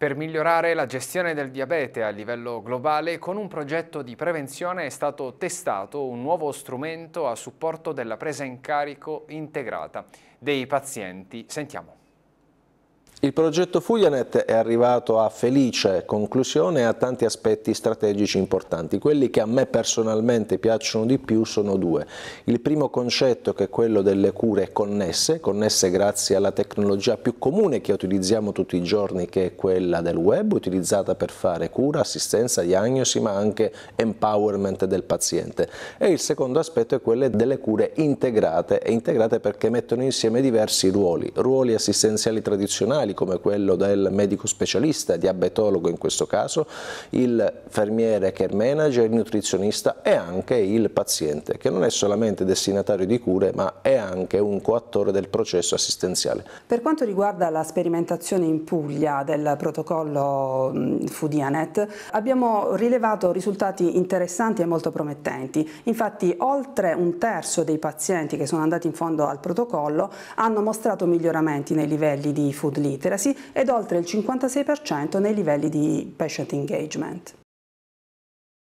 per migliorare la gestione del diabete a livello globale, con un progetto di prevenzione è stato testato un nuovo strumento a supporto della presa in carico integrata dei pazienti. Sentiamo. Il progetto Fujanet è arrivato a felice conclusione e ha tanti aspetti strategici importanti. Quelli che a me personalmente piacciono di più sono due. Il primo concetto che è quello delle cure connesse, connesse grazie alla tecnologia più comune che utilizziamo tutti i giorni che è quella del web, utilizzata per fare cura, assistenza, diagnosi ma anche empowerment del paziente. E il secondo aspetto è quello delle cure integrate, e integrate perché mettono insieme diversi ruoli, ruoli assistenziali tradizionali, territoriali come quello del medico specialista, diabetologo in questo caso, il fermiere care manager, il nutrizionista e anche il paziente che non è solamente destinatario di cure ma è anche un coattore del processo assistenziale. Per quanto riguarda la sperimentazione in Puglia del protocollo Foodianet, abbiamo rilevato risultati interessanti e molto promettenti. Infatti oltre un terzo dei pazienti che sono andati in fondo al protocollo hanno mostrato miglioramenti nei livelli di food lead literacy ed oltre il 56% nei livelli di patient engagement.